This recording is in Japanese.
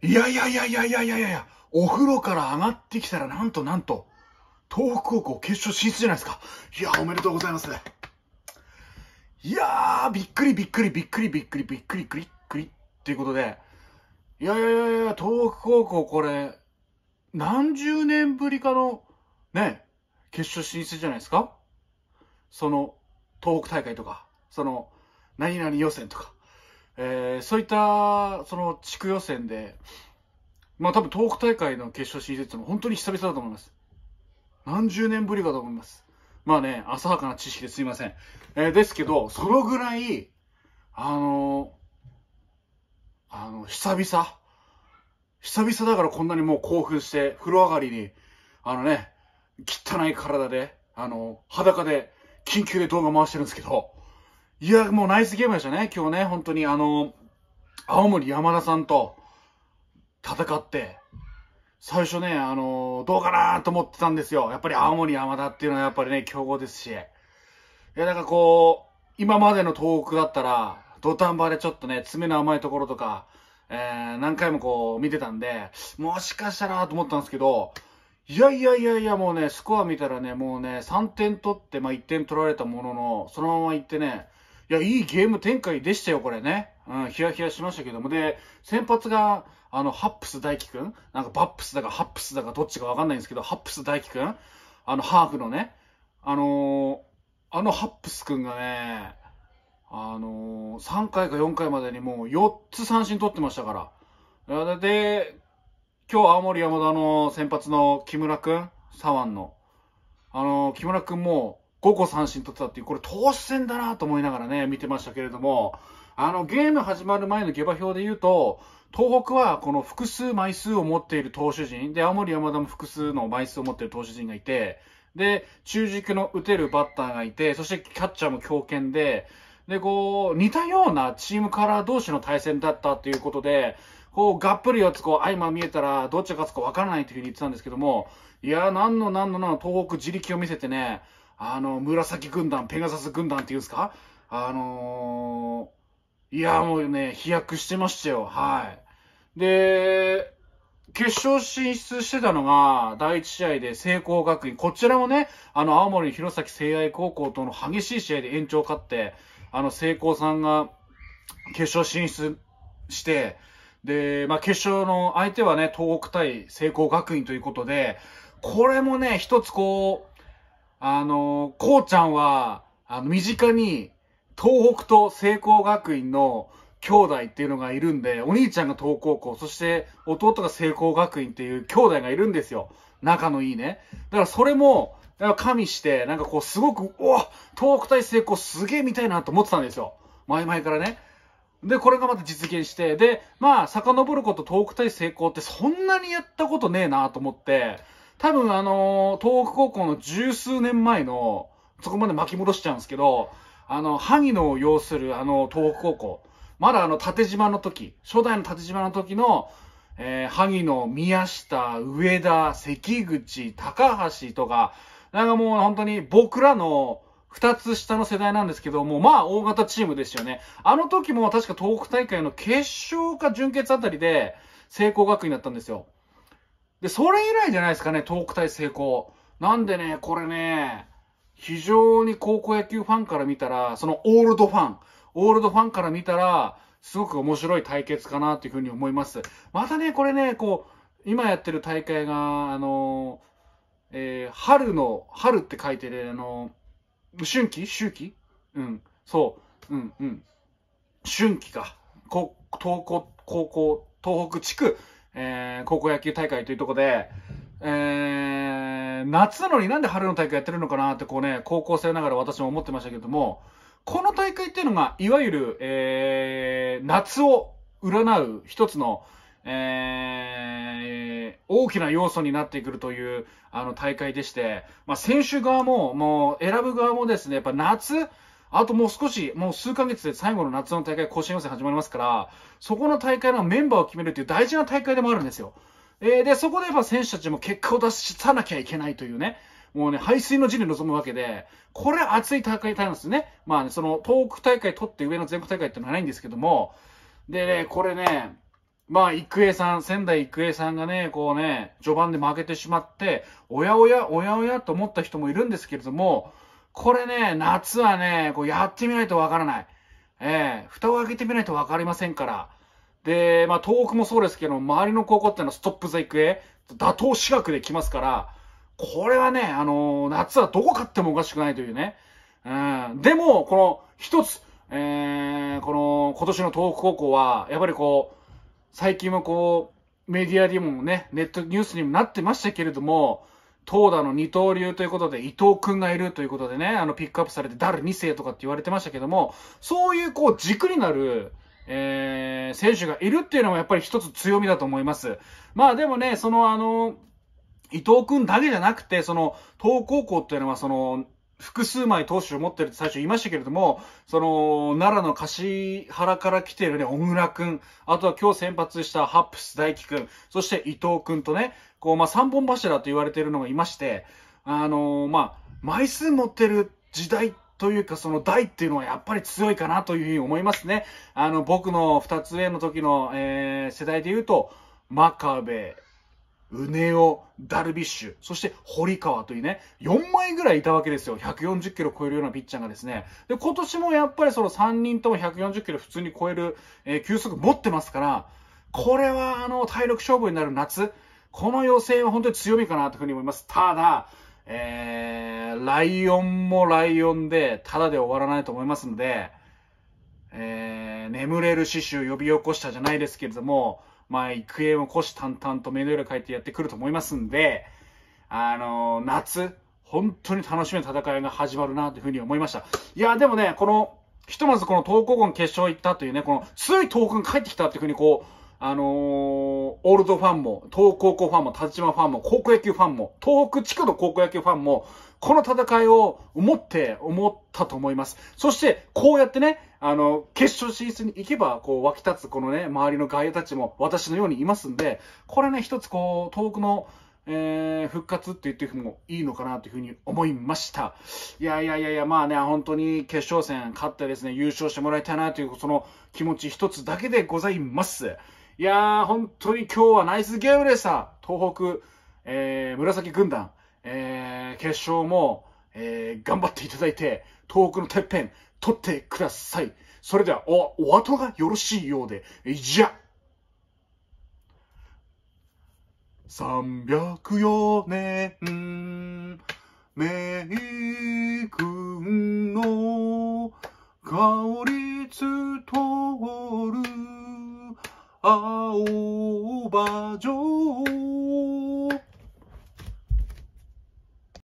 いやいやいやいやいやいやいや、お風呂から上がってきたらなんとなんと、東北高校決勝進出じゃないですか。いや、おめでとうございます。いやー、びっくりびっくりびっくりびっくりびっくりびっくりっていうことで、いやいやいやいや、東北高校これ、何十年ぶりかの、ね、決勝進出じゃないですかその、東北大会とか、その、何々予選とか。えー、そういったその地区予選で、まあ多分東北大会の決勝進出ってのは本当に久々だと思います。何十年ぶりかと思います。まあね、浅はかな知識ですいません。えー、ですけど、そのぐらい、あのー、あの、久々。久々だからこんなにもう興奮して、風呂上がりに、あのね、汚い体で、あの、裸で、緊急で動画回してるんですけど、いや、もうナイスゲームでしたね。今日ね、本当にあの、青森山田さんと戦って、最初ね、あの、どうかなと思ってたんですよ。やっぱり青森山田っていうのはやっぱりね、強豪ですし。いや、なんかこう、今までの東北だったら、土壇場でちょっとね、爪の甘いところとか、えー、何回もこう見てたんで、もしかしたらと思ったんですけど、いやいやいやいや、もうね、スコア見たらね、もうね、3点取って、まあ1点取られたものの、そのまま行ってね、いや、いいゲーム展開でしたよ、これね。うん、ヒヤヒヤしましたけども。で、先発が、あの、ハップス大輝くんなんかバップスだかハップスだかどっちかわかんないんですけど、ハップス大輝くんあの、ハーフのね、あのー、あのハップスくんがね、あのー、3回か4回までにもう4つ三振取ってましたから。で、今日青森山田の先発の木村くん、左腕の。あのー、木村くんも5個三振取ってたっていう、これ投手戦だなと思いながらね、見てましたけれども、あの、ゲーム始まる前の下馬評で言うと、東北はこの複数枚数を持っている投手陣、で、青森山田も複数の枚数を持っている投手陣がいて、で、中軸の打てるバッターがいて、そしてキャッチャーも強肩で、で、こう、似たようなチームカラー同士の対戦だったということで、こう、がっぷり四つ、こう、相ま見えたら、どっちが勝つか分からないというふうに言ってたんですけども、いやー、なんのなんのなんの東北自力を見せてね、あの、紫軍団、ペガサス軍団っていうんですかあのー、いや、もうね、飛躍してましたよ。はい。で、決勝進出してたのが、第1試合で聖光学院。こちらもね、あの、青森弘前聖愛高校との激しい試合で延長勝って、あの、聖光さんが決勝進出して、で、まあ、決勝の相手はね、東北対聖光学院ということで、これもね、一つこう、あの、こうちゃんは、あの、身近に、東北と聖光学院の兄弟っていうのがいるんで、お兄ちゃんが東高校、そして弟が聖光学院っていう兄弟がいるんですよ。仲のいいね。だからそれも、だから加味して、なんかこうすごく、お東北対聖光すげえ見たいなと思ってたんですよ。前々からね。で、これがまた実現して、で、まあ、遡ること東北対成功ってそんなにやったことねえなと思って、多分あのー、東北高校の十数年前の、そこまで巻き戻しちゃうんですけど、あの、萩野を要するあの、東北高校、まだあの、縦島の時、初代の縦島の時の、えー、萩野、宮下、上田、関口、高橋とか、なんかもう本当に僕らの二つ下の世代なんですけども、まあ大型チームですよね。あの時も確か東北大会の決勝か準決あたりで、成功学院だったんですよ。で、それ以来じゃないですかね、トーク対成功。なんでね、これね、非常に高校野球ファンから見たら、そのオールドファン、オールドファンから見たら、すごく面白い対決かなというふうに思います。またね、これね、こう、今やってる大会が、あの、えー、春の、春って書いてる、あの、春季秋季うん、そう、うん、うん。春季か。高校、高校、東北地区えー、高校野球大会というところで、えー、夏なのになんで春の大会やってるのかなってこうね、高校生ながら私も思ってましたけども、この大会っていうのが、いわゆる、えー、夏を占う一つの、えー、大きな要素になってくるというあの大会でして、まあ、選手側も、もう選ぶ側もですね、やっぱ夏、あともう少し、もう数ヶ月で最後の夏の大会、甲子園予選始まりますから、そこの大会のメンバーを決めるという大事な大会でもあるんですよ。えー、で、そこでやっぱ選手たちも結果を出さなきゃいけないというね、もうね、排水の陣に臨むわけで、これ熱い大会なんですね。まあね、その東北大会取って上の全国大会ってのはないんですけども、でね、これね、まあ、育英さん、仙台育英さんがね、こうね、序盤で負けてしまって、おやおや、おやおやと思った人もいるんですけれども、これね、夏はね、こうやってみないとわからない。ええー、蓋を開けてみないとわかりませんから。で、まあ、東北もそうですけど、周りの高校っていうのはストップザ育英、打倒私学で来ますから、これはね、あのー、夏はどこ勝ってもおかしくないというね。うん。でも、この、一つ、えー、この、今年の東北高校は、やっぱりこう、最近もこう、メディアでもね、ネットニュースにもなってましたけれども、投打の二刀流ということで、伊藤君がいるということでね、あのピックアップされて、ダル2世とかって言われてましたけども、そういうこう軸になる、えー、選手がいるっていうのもやっぱり一つ強みだと思います。まあでもね、そのあの、伊藤君だけじゃなくて、その、東高校っていうのは、その、複数枚投手を持ってるって最初言いましたけれども、その、奈良の柏原から来てるね、小倉くん、あとは今日先発したハップス大輝くん、そして伊藤くんとね、こう、まあ、三本柱と言われてるのがいまして、あのー、まあ、枚数持ってる時代というか、その代っていうのはやっぱり強いかなというふうに思いますね。あの、僕の二つ上の時の、えー、世代で言うと、真壁、うねお、ダルビッシュ、そして堀川というね、4枚ぐらいいたわけですよ。140キロ超えるようなピッチャーがですね。で、今年もやっぱりその3人とも140キロ普通に超える、えー、球速持ってますから、これはあの、体力勝負になる夏、この予選は本当に強みかなというふうに思います。ただ、えー、ライオンもライオンで、ただで終わらないと思いますので、えー、眠れる死守呼び起こしたじゃないですけれども、まあ、育英も虎視眈々と目の色変えてやってくると思いますんで、あのー、夏、本当に楽しみな戦いが始まるなというふうに思いました。いや、でもね、この、ひとまずこの東高校の決勝行ったというね、この強い東北が帰ってきたっていうふうにこう、あのー、オールドファンも、東高校ファンも、田島ファンも、高校野球ファンも、東北地区の高校野球ファンも、この戦いを思って、思ったと思います。そして、こうやってね、あの、決勝進出に行けば、こう、湧き立つ、このね、周りの外野たちも、私のようにいますんで、これね、一つ、こう、東北の、えー、復活って言ってもいいのかなというふうに思いました。いやいやいやいや、まあね、本当に決勝戦勝ってですね、優勝してもらいたいなという、その気持ち一つだけでございます。いやー、本当に今日はナイスゲームでした。東北、えー、紫軍団、えー、決勝も、えー、頑張っていただいて、東北のてっぺん、取ってください。それでは、お、お後がよろしいようで、じゃ304年、名